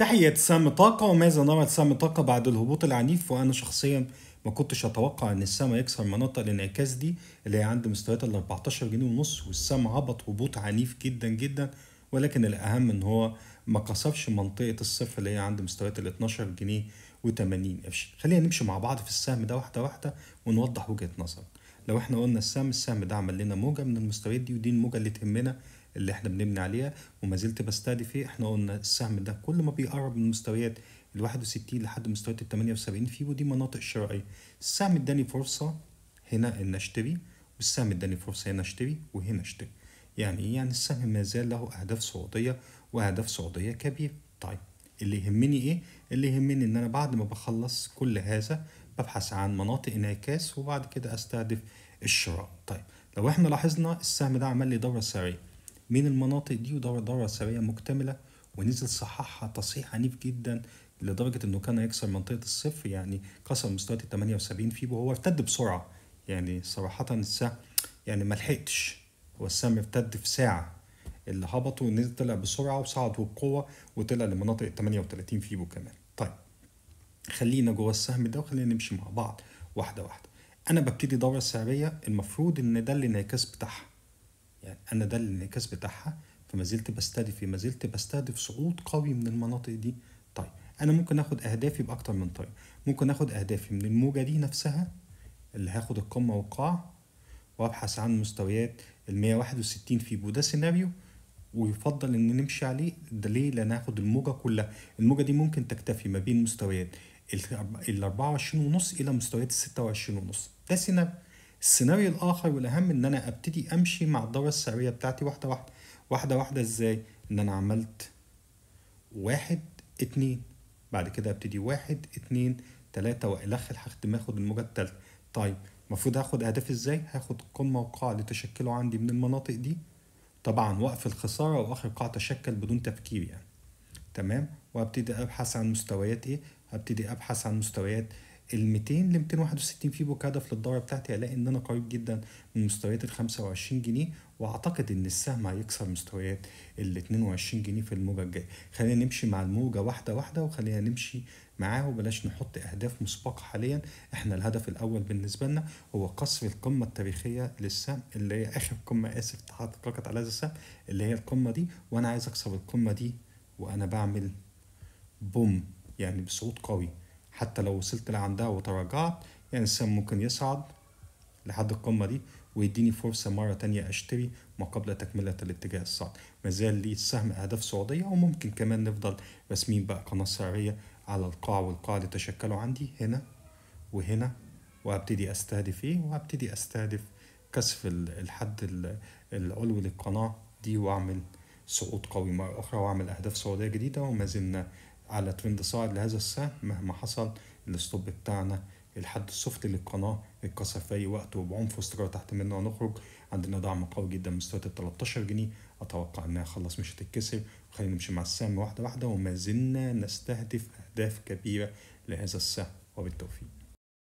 تحية سام طاقة وماذا نرى سام طاقة بعد الهبوط العنيف وأنا شخصيا ما كنتش أتوقع إن السام يكسر مناطق الانعكاس دي اللي هي عند مستويات ال 14 جنيه ونص والسام هبط هبوط عنيف جدا جدا ولكن الأهم إن هو ما كسرش منطقة الصفر اللي هي عند مستويات ال 12 جنيه و80 قرش خلينا نمشي مع بعض في السهم ده واحدة واحدة ونوضح وجهة نظر لو احنا قلنا السهم السهم ده عمل لنا موجة من المستويات دي ودي الموجة اللي تهمنا اللي احنا بنبني عليها وما زلت بستهدف فيه احنا قلنا السهم ده كل ما بيقرب من مستويات ال 61 لحد مستويات ال 78 فيبو دي مناطق شرائيه السهم اداني فرصه هنا ان اشتري والسهم اداني فرصه هنا اشتري وهنا اشتري يعني ايه يعني السهم ما زال له اهداف صعوديه واهداف صعوديه كبيره طيب اللي يهمني ايه اللي يهمني ان انا بعد ما بخلص كل هذا ببحث عن مناطق انعكاس وبعد كده استهدف الشراء طيب لو احنا لاحظنا السهم ده عمل لي دوره سريعه من المناطق دي ودور دورة سرية مكتملة ونزل صححها تصحيح عنيف جدا لدرجة انه كان يكسر منطقة الصفر يعني كسر مستويات ال 78 فيبو هو ارتد بسرعة يعني صراحة السهم يعني ما لحقتش هو السهم ارتد في ساعة اللي هبطوا ونزل طلع بسرعة وصعد وبقوة وطلع لمناطق ال 38 فيبو كمان طيب خلينا جوه السهم ده وخلينا نمشي مع بعض واحدة واحدة انا ببتدي دورة سعرية المفروض ان ده الانعكاس بتاعها يعني انا ده الانعكاس بتاعها فما زلت بستهدف ما زلت بستهدف صعود قوي من المناطق دي طيب انا ممكن اخد اهدافي باكتر من طريقه ممكن اخد اهدافي من الموجه دي نفسها اللي هاخد القمه والقاع وابحث عن مستويات ال 161 فيبو ده سيناريو ويفضل ان نمشي عليه ده ليه لان هاخد الموجه كلها الموجه دي ممكن تكتفي ما بين مستويات ال 24 ونص الى مستويات ال 26 ونص ده سيناريو السيناريو الاخر والاهم ان انا ابتدي امشي مع الدوره السعريه بتاعتي واحده واحده واحده واحده ازاي ان انا عملت واحد اتنين بعد كده ابتدي واحد اتنين تلاتة والخ لحد ما اخد الموجة التالتة طيب المفروض هاخد اهدافي ازاي هاخد قمة وقاع لتشكله عندي من المناطق دي طبعا وقف الخسارة واخر قاع تشكل بدون تفكير يعني تمام وابتدي ابحث عن مستويات ايه هبتدي ابحث عن مستويات ال 200 ل 261 فيبو كهدف للدوره بتاعتي الاقي ان انا قريب جدا من مستويات ال 25 جنيه واعتقد ان السهم هيكسر مستويات ال 22 جنيه في الموجه الجايه خلينا نمشي مع الموجه واحده واحده وخلينا نمشي معاه وبلاش نحط اهداف مسبقه حاليا احنا الهدف الاول بالنسبه لنا هو كسر القمه التاريخيه للسهم اللي هي اخر قمه اسف تحققت على هذا السهم اللي هي القمه دي وانا عايز اكسر القمه دي وانا بعمل بوم يعني بصوت قوي حتى لو وصلت لعندها وتراجعت يعني السهم ممكن يصعد لحد القمة دي ويديني فرصة مرة تانية أشتري ما قبل تكملة الاتجاه الصاعد ما زال لي السهم أهداف صعودية وممكن كمان نفضل راسمين بقى قناة سعرية على القاع والقاع اللي تشكلوا عندي هنا وهنا وهبتدي أستهدف إيه وهبتدي أستهدف كسف الحد العلوي للقناة دي وأعمل صعود قوي مرة أخرى وأعمل أهداف صعودية جديدة وما زلنا على ترند صاعد لهذا السهم مهما حصل الستوب بتاعنا الحد السفلي للقناه اتكسر في اي وقت وبعنف واستقرار تحت منه هنخرج عندنا دعم قوي جدا مستوى ال 13 جنيه اتوقع انها خلاص مش هتتكسر خلينا نمشي مع السهم واحده واحده وما زلنا نستهدف اهداف كبيره لهذا السهم وبالتوفيق